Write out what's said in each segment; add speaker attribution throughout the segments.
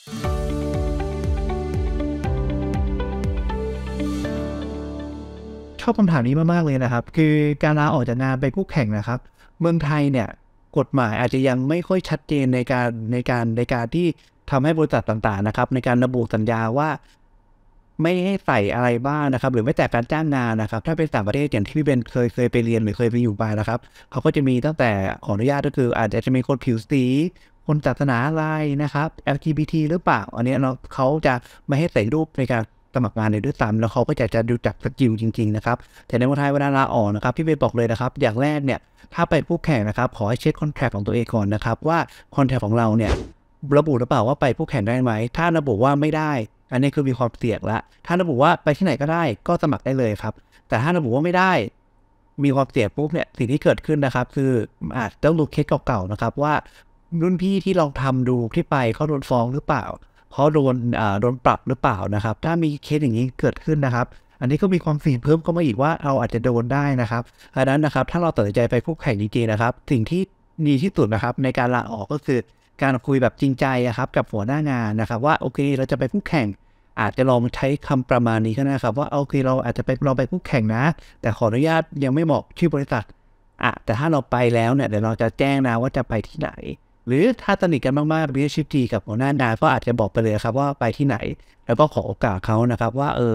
Speaker 1: ชอบคำถามนี้มากๆเลยนะครับ คือการลาออกจากงานไปคู่แข่งนะครับ เมืองไทยเนี่ยกฎหมายอาจจะยังไม่ค่อยชัดเจนในการในการในการที่ทำให้บริษัทต่างๆนะครับ ในการระบุสัญญาว่าไม่ให้ใส่อะไรบ้างนะครับ หรือไม่แต่การจ้างงานนะครับถ้าเป็นต่างประเทศอย่างที่พี่เบนเคยเคยไปเรียนหรือเคยไปอยู่้านะครับ เขาก็จะมีตั้งแต่ขออนุญาตก็คืออาจจะจะมีคนผิวสีคนศาสนาอะไรนะครับ LGBT หรือเปล่า อันนี้เนาะเขาจะไม่ให้ใส่รูปในการสมัครงานเลยด้วยซ้ำแล้วเขาก็จะจะดูจากสกิลจริงๆนะครับ แต่ในวันท้ายเวลาลาออกนะครับพี่เบย์บอกเลยนะครับ อย่างแรกเนี่ยถ้าไปผู้แข่งนะครับขอให้เช็คคอนแทคของตัวเองก่อนนะครับว่าคอนแทคของเราเนี่ยระบุหรือเปล่าว่าไปผู้แข่งได้ไหม ถ้าระบุว่าไม่ได้ อันนี้คือมีความเสี่ยงละ ถ้าระบุว่าไปที่ไหนก็ได้ก็สมัครได้เลยครับ แต่ถ้าระบุว่าไม่ได้มีความเสี่ยงปุ๊บเนี่ยสิ่งที่เกิดขึ้นนะครับคืออาจต้องดูเคสเก่าๆนะครับว่ารุ่นพี่ที่ลองทำดูที่ไปเขาโดนฟ้องหรือเปล่าเขาโดนอ่โดนปรับหรือเปล่านะครับ ถ้ามีเคสอย่างนี้เกิดขึ้นนะครับ อันนี้ก็มีความเสี่ยงเพิ่มเข้ามาอีกว่าเราอาจจะโดนได้นะครับดังนั้นนะครับถ้าเราตัดสินใจไปคู่แข่งจริงๆนะครับ สิ่งที่ดีที่สุดนะครับ ในการลาออกก็คือการคุยแบบจริงใจนะครับกับหัวหน้างานนะครับ ว่าโอเคเราจะไปคู่แข่ง อาจจะลองใช้คำประมาณนี้ก็ได้ครับ ว่าโอเคเราอาจจะไปเราไปคู่แข่งนะ แต่ขออนุญาตยังไม่บอกชื่อบริษัทอ่ะแต่ถ้าเราไปแล้วเนี่ยเดี๋ยวเราจะแจ้งนะว่าจะไปที่ไหนหรือถ้าสนิทกันมากๆเี็นชิพทีกับหัวหน้านายก็อาจจะบอกไปเลยครับว่าไปที่ไหน แล้วก็ขอโอกาสเขานะครับว่าเออ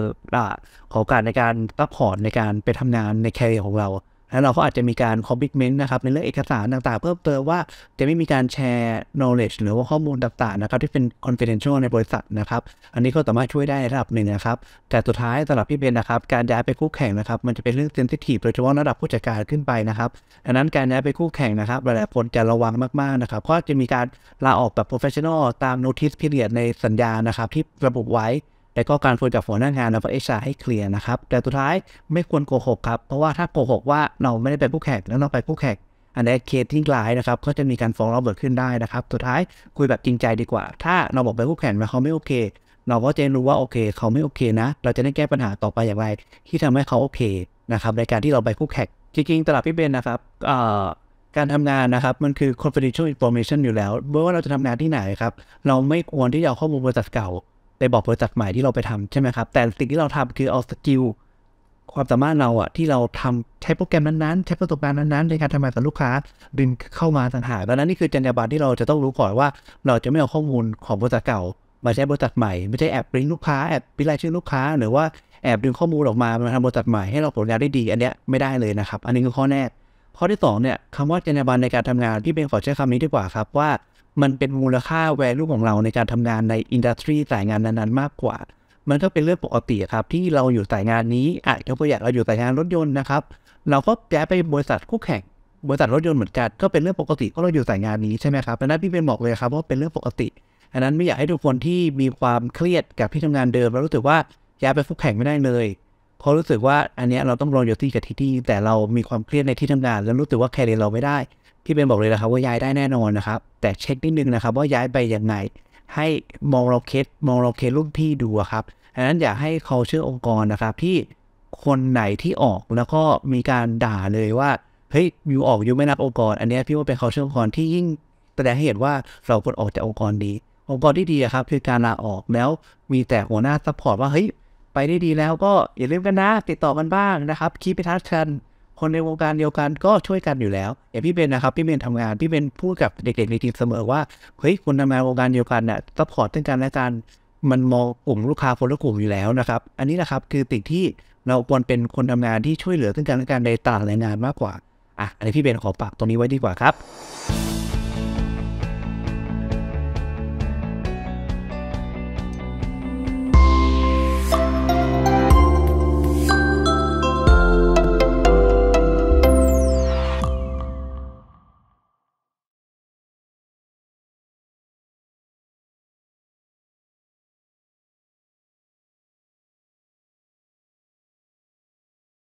Speaker 1: ขอโอกาสในการซัพพอร์ตในการไปทำงานในแคริเอร์ของเราแล้วเราก็อาจจะมีการคอมมิชเมนต์นะครับในเรื่องเอกสารต่างๆ เพิ่มเติมว่าจะไม่มีการแชร์ knowledge หรือว่าข้อมูลต่างๆนะครับที่เป็น confidential ในบริษัทนะครับ อันนี้ก็สามารถช่วยได้ในระดับหนึ่งนะครับแต่สุดท้ายสำหรับพี่เบนนะครับการย้ายไปคู่แข่งนะครับมันจะเป็นเรื่อง sensitive โดยเฉพาะระดับผู้จัดการขึ้นไปนะครับดังนั้นการย้ายไปคู่แข่งนะครับหลายๆคนจะระวังมากๆนะครับเพราะจะมีการลาออกแบบ professional ตาม notice period ในสัญญานะครับที่ระบุไว้แต่ก็การพูดกับหัวหน้างานแล้วก็เอชาให้เคลียร์นะครับแต่สุดท้ายไม่ควรโกหกครับเพราะว่าถ้าโกหกว่าเราไม่ได้ไปผู้แขกแล้วเราไปผู้แขกอันนี้เคสที่กลายนะครับก็จะมีการฟ้องร้องเกิดขึ้นได้นะครับสุดท้ายคุยแบบจริงใจดีกว่า ถ้าเราบอกไปผู้แขกงแล้วเขาไม่โอเคเราก็จะรู้ว่าโอเค เขาไม่โอเคนะเราจะได้แก้ปัญหาต่อไปอย่างไร ที่ทำให้เขาโอเคนะครับในการที่เราไปผู้แขกจริงๆตลาดพี่เบนนะครับการทำงานนะครับมันคือ confidential information อยู่แล้วเมื่อว่าเราจะทำงานที่ไหนครับเราไม่ควรที่จะเอาข้อมูลบริษัทเก่าไปบอกบริษัทใหม่ที่เราไปทำใช่ไหมครับแต่สิ่งที่เราทำคือเอาสกิลความสามารถเราอะที่เราทำใช้โปรแกรมนั้นๆใช้ประสบการณ์นั้นๆในการทำงานกับลูกค้า ดึงเข้ามาต่างหากดังนั้นนี่คือจรรยาบรรณที่เราจะต้องรู้ก่อนว่า เราจะไม่เอาข้อมูลของบริษัทเก่า มาใช้บริษัทใหม่ ไม่ใช่แอบปรินลูกค้าแอบปริรายชื่อลูกค้าหรือว่าแอบดึงข้อมูลออกมามาทำบริษัทใหม่ให้เราผลงานได้ดีอันเนี้ยไม่ได้เลยนะครับ อันนี้คือข้อแรกข้อที่2เนี่ยคำว่าจรรยาบรรณในการทำงานพี่เบงขอใช้คำนี้ดีกว่าครับว่ามันเป็นมูลค่าแวลูของเราในการทำงานในอินดัสทรีสายงานนั้น ๆ มากกว่า มันก็เป็นเรื่องปกติครับที่เราอยู่สายงานนี้อาจจะตัวอย่างเราอยู่สายงานรถยนต์นะครับ เราก็แย้ไปบริษัทคู่แข่งบริษัทรถยนต์เหมือนกันก็เป็นเรื่องปกติเพราะเราอยู่สายงานนี้ใช่ไหมครับดังนั้นพี่เป็นบอกเลยครับว่าเป็นเรื่องปกติอันนั้นไม่อยากให้ทุกคนที่มีความเครียดกับที่ทำงานเดิมแล้วรู้สึกว่าย้ายไปคู่แข่งไม่ได้เลยเพราะรู้สึกว่าอันนี้เราต้องรออยู่ที่กับที่ที่ แต่เรามีความเครียดในที่ทำงาน แล้วรู้สึกว่าแคร์เราไม่ได้พี่เบนบอกเลยนะครับว่าย้ายได้แน่นอนนะครับ แต่เช็คนิดนึงนะครับว่า ย้ายไปยังไงให้มองเราเคสมองเราเคสรุ่นพี่ดูครับดังนั้นอยากให้เขาเชื่อองค์กรนะครับที่คนไหนที่ออกแล้วก็มีการด่าเลยว่าเฮ้ยอยู่ออกอยู่ไม่นับองค์กรอันนี้พี่ว่าเป็นเขาเชื่อองค์กรที่ยิ่งแสดงให้เห็นว่าเราควรออกจากองค์กรดี องค์กรที่ดีครับคือการลาออกแล้ว มีแต่หัวหน้าซัพพอร์ตว่าเฮ้ยไปได้ดีแล้วก็อย่าลืมกันนะติดต่อกันบ้างนะครับคีบไปทัชชันคนในวงการเดียวกันก็ช่วยกันอยู่แล้วอย่างพี่เบนนะครับพี่เบนทำงานพี่เบนพูดกับเด็กๆในทีมเสมอว่าเฮ้ยคนทำงานวงการเดียวกันเนี่ยซัพพอร์ตตั้งกันและกันมันมองกลุ่มลูกค้าคนละกลุ่มอยู่แล้วนะครับ อันนี้นะครับคือติ่งที่เราควรเป็นคนทำงานที่ช่วยเหลือตั้งกันและกันในตลาดแรงงานมากกว่าอ่ะอันนี้พี่เบนขอปาัตรงนี้ไว้ดีกว่าครับ